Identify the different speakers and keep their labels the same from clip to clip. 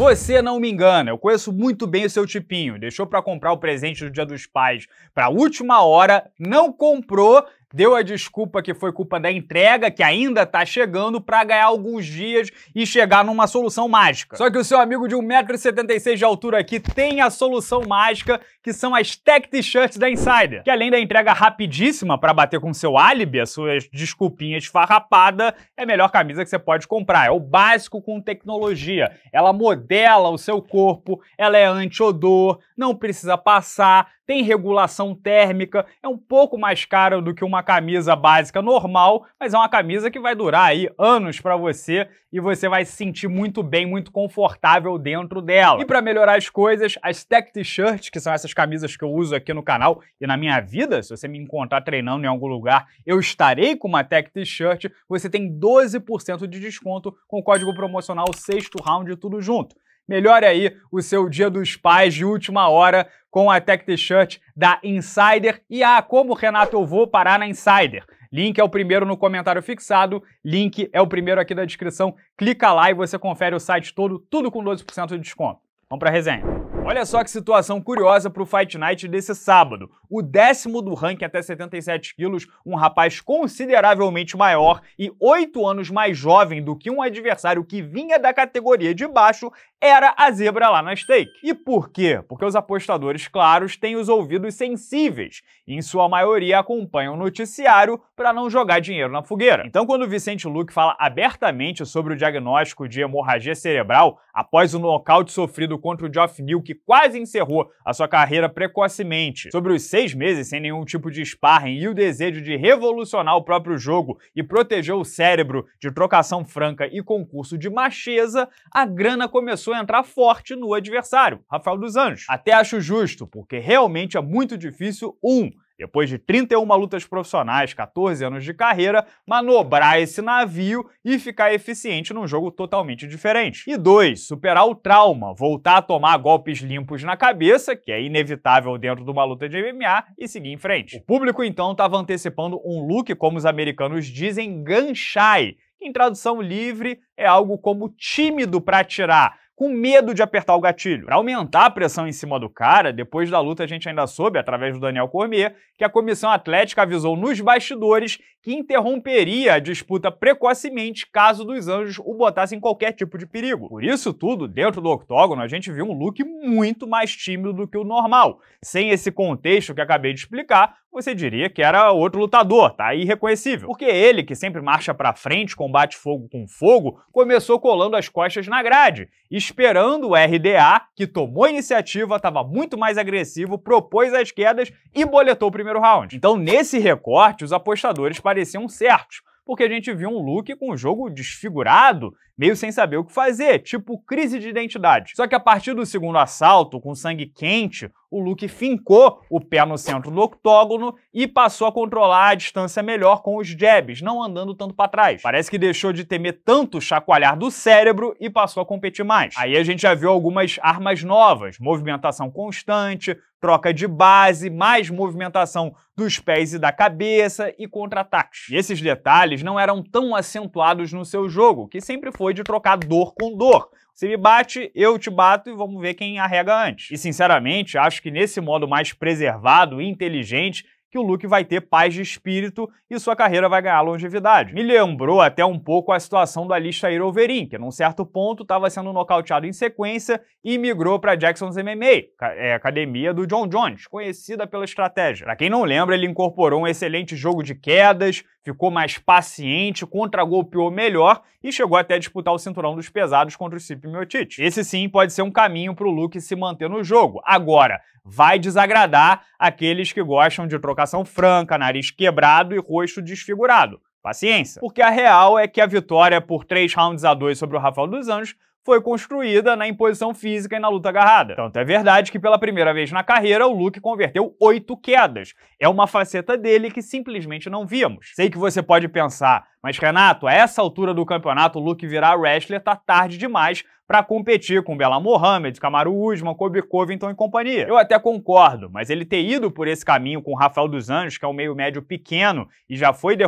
Speaker 1: Você não me engana, eu conheço muito bem o seu tipinho. Deixou para comprar o presente do Dia dos Pais para última hora, não comprou deu a desculpa que foi culpa da entrega, que ainda tá chegando, para ganhar alguns dias e chegar numa solução mágica. Só que o seu amigo de 1,76m de altura aqui tem a solução mágica, que são as Tech T-shirts da Insider, que além da entrega rapidíssima para bater com seu álibi, as suas desculpinhas farrapada, é a melhor camisa que você pode comprar. É o básico com tecnologia. Ela modela o seu corpo, ela é anti-odor, não precisa passar, tem regulação térmica, é um pouco mais caro do que uma camisa básica normal, mas é uma camisa que vai durar aí anos para você e você vai se sentir muito bem, muito confortável dentro dela. E para melhorar as coisas, as tech t-shirts, que são essas camisas que eu uso aqui no canal e na minha vida, se você me encontrar treinando em algum lugar, eu estarei com uma tech t-shirt, você tem 12% de desconto com o código promocional sexto round tudo junto. Melhore aí o seu dia dos pais de última hora com a Tech T-Shirt da Insider. E ah, como, Renato, eu vou parar na Insider? Link é o primeiro no comentário fixado, link é o primeiro aqui na descrição. Clica lá e você confere o site todo, tudo com 12% de desconto. Vamos para a resenha. Olha só que situação curiosa para o Fight Night desse sábado. O décimo do ranking até 77 quilos, um rapaz consideravelmente maior e oito anos mais jovem do que um adversário que vinha da categoria de baixo, era a zebra lá na stake. E por quê? Porque os apostadores claros têm os ouvidos sensíveis e, em sua maioria, acompanham o noticiário para não jogar dinheiro na fogueira. Então, quando o Vicente Luque fala abertamente sobre o diagnóstico de hemorragia cerebral após o nocaute sofrido contra o Geoff Newk, que quase encerrou a sua carreira precocemente. Sobre os seis meses sem nenhum tipo de sparring e o desejo de revolucionar o próprio jogo e proteger o cérebro de trocação franca e concurso de macheza, a grana começou a entrar forte no adversário, Rafael dos Anjos. Até acho justo, porque realmente é muito difícil, um, depois de 31 lutas profissionais, 14 anos de carreira, manobrar esse navio e ficar eficiente num jogo totalmente diferente. E dois, superar o trauma, voltar a tomar golpes limpos na cabeça, que é inevitável dentro de uma luta de MMA, e seguir em frente. O público então estava antecipando um look, como os americanos dizem, ganchai, em tradução livre é algo como tímido para atirar, com medo de apertar o gatilho. Para aumentar a pressão em cima do cara, depois da luta a gente ainda soube, através do Daniel Cormier, que a comissão atlética avisou nos bastidores que interromperia a disputa precocemente caso dos anjos o botassem em qualquer tipo de perigo. Por isso tudo, dentro do octógono, a gente viu um look muito mais tímido do que o normal, sem esse contexto que acabei de explicar, você diria que era outro lutador, tá irreconhecível. Porque ele, que sempre marcha pra frente, combate fogo com fogo, começou colando as costas na grade, esperando o RDA, que tomou a iniciativa, estava muito mais agressivo, propôs as quedas e boletou o primeiro round. Então, nesse recorte, os apostadores pareciam certos, porque a gente viu um look com o jogo desfigurado meio sem saber o que fazer, tipo crise de identidade. Só que a partir do segundo assalto, com sangue quente, o Luke fincou o pé no centro do octógono e passou a controlar a distância melhor com os jabs, não andando tanto para trás. Parece que deixou de temer tanto o chacoalhar do cérebro e passou a competir mais. Aí a gente já viu algumas armas novas, movimentação constante, troca de base, mais movimentação dos pés e da cabeça e contra-ataques. E esses detalhes não eram tão acentuados no seu jogo, que sempre foi foi de trocar dor com dor. Você me bate, eu te bato e vamos ver quem arrega antes. E sinceramente, acho que nesse modo mais preservado e inteligente, que o Luke vai ter paz de espírito e sua carreira vai ganhar longevidade. Me lembrou até um pouco a situação do Alistair Overeem, que num certo ponto estava sendo nocauteado em sequência e migrou para Jackson's MMA, é, academia do John Jones, conhecida pela estratégia. Para quem não lembra, ele incorporou um excelente jogo de quedas, ficou mais paciente, contragolpeou melhor e chegou até a disputar o cinturão dos pesados contra o Stipe Miocic. Esse sim pode ser um caminho para o Luke se manter no jogo. Agora, vai desagradar aqueles que gostam de trocação franca, nariz quebrado e rosto desfigurado. Paciência. Porque a real é que a vitória por 3 rounds a 2 sobre o Rafael dos Anjos foi construída na imposição física e na luta agarrada. Tanto é verdade que pela primeira vez na carreira o Luke converteu oito quedas. É uma faceta dele que simplesmente não vimos. Sei que você pode pensar, mas Renato, a essa altura do campeonato o Luke virar wrestler tá tarde demais para competir com Bela Mohamed, Camaro Usman, Kobe Covington e companhia. Eu até concordo, mas ele ter ido por esse caminho com o Rafael dos Anjos, que é um meio médio pequeno e já foi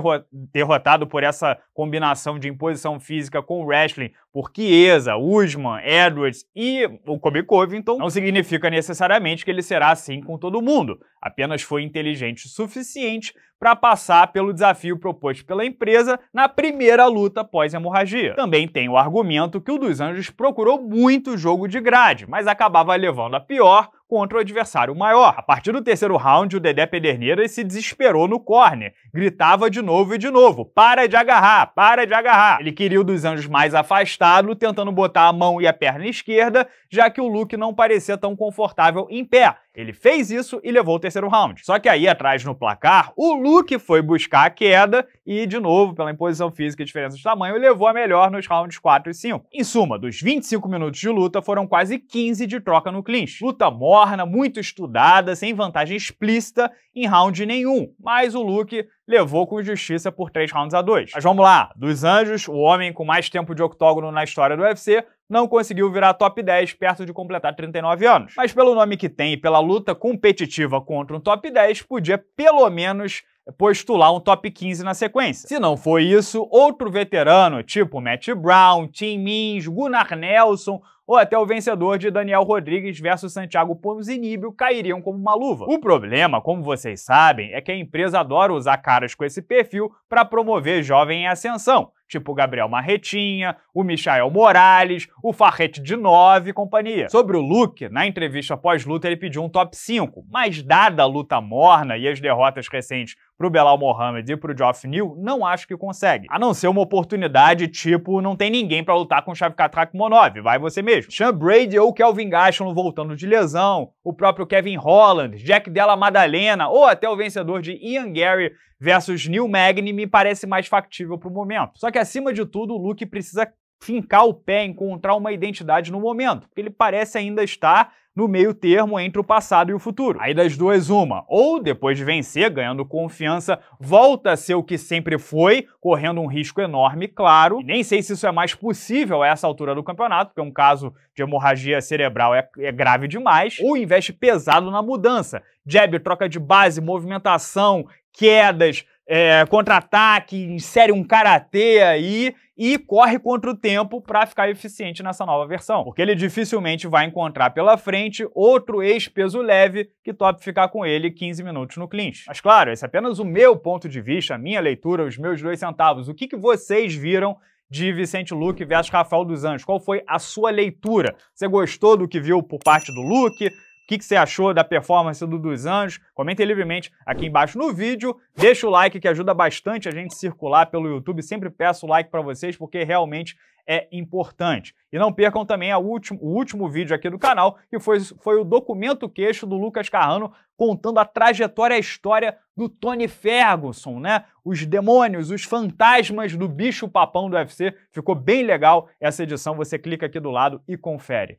Speaker 1: derrotado por essa combinação de imposição física com wrestling por Chiesa, Usman, Edwards e o Kobe Covington, não significa necessariamente que ele será assim com todo mundo apenas foi inteligente o suficiente para passar pelo desafio proposto pela empresa na primeira luta pós-hemorragia. Também tem o argumento que o dos Anjos procurou muito jogo de grade, mas acabava levando a pior contra o adversário maior. A partir do terceiro round, o Dedé Pederneira se desesperou no corner. Gritava de novo e de novo: para de agarrar, para de agarrar. Ele queria o dos anjos mais afastado, tentando botar a mão e a perna esquerda, já que o Luke não parecia tão confortável em pé. Ele fez isso e levou o terceiro round. Só que aí atrás no placar, o Luke foi buscar a queda e, de novo, pela imposição física e diferença de tamanho, levou a melhor nos rounds 4 e 5. Em suma, dos 25 minutos de luta, foram quase 15 de troca no clinch. Luta morta torna muito estudada, sem vantagem explícita em round nenhum, mas o Luke levou com justiça por três rounds a dois. Mas vamos lá, dos anjos, o homem com mais tempo de octógono na história do UFC, não conseguiu virar top 10 perto de completar 39 anos. Mas pelo nome que tem e pela luta competitiva contra um top 10, podia pelo menos postular um top 15 na sequência. Se não foi isso, outro veterano, tipo Matt Brown, Tim Means, Gunnar Nelson, ou até o vencedor de Daniel Rodrigues versus Santiago Ponziníbio cairiam como uma luva. O problema, como vocês sabem, é que a empresa adora usar caras com esse perfil para promover jovem em ascensão, tipo Gabriel Marretinha, o Michael Morales, o Farrete de 9 e companhia. Sobre o look, na entrevista pós-luta ele pediu um top 5, mas dada a luta morna e as derrotas recentes para o Belal Mohamed e para o Geoff New, não acho que consegue. A não ser uma oportunidade tipo, não tem ninguém para lutar com o Shavkat Monov, vai você mesmo. Sean Brady ou Kelvin Gastelum voltando de lesão, o próprio Kevin Holland, Jack Della Madalena ou até o vencedor de Ian Gary versus Neil Magny me parece mais factível para o momento. Só que acima de tudo, o Luke precisa fincar o pé, encontrar uma identidade no momento, porque ele parece ainda estar no meio termo entre o passado e o futuro. Aí das duas, uma. Ou depois de vencer, ganhando confiança, volta a ser o que sempre foi, correndo um risco enorme, claro. E nem sei se isso é mais possível a essa altura do campeonato, porque um caso de hemorragia cerebral é, é grave demais. Ou investe pesado na mudança. Jab, troca de base, movimentação, quedas, é, contra-ataque, insere um karatê aí e corre contra o tempo para ficar eficiente nessa nova versão. Porque ele dificilmente vai encontrar pela frente outro ex-peso leve que top ficar com ele 15 minutos no clinch. Mas claro, esse é apenas o meu ponto de vista, a minha leitura, os meus dois centavos. O que, que vocês viram de Vicente Luque versus Rafael dos Anjos? Qual foi a sua leitura? Você gostou do que viu por parte do Luque? que, que você achou da performance do Dos Anjos. Comente livremente aqui embaixo no vídeo. Deixa o like que ajuda bastante a gente circular pelo YouTube. Sempre peço like para vocês porque realmente é importante. E não percam também último, o último vídeo aqui do canal, que foi, foi o documento queixo do Lucas Carrano contando a trajetória e a história do Tony Ferguson, né? Os demônios, os fantasmas do bicho papão do UFC. Ficou bem legal essa edição, você clica aqui do lado e confere.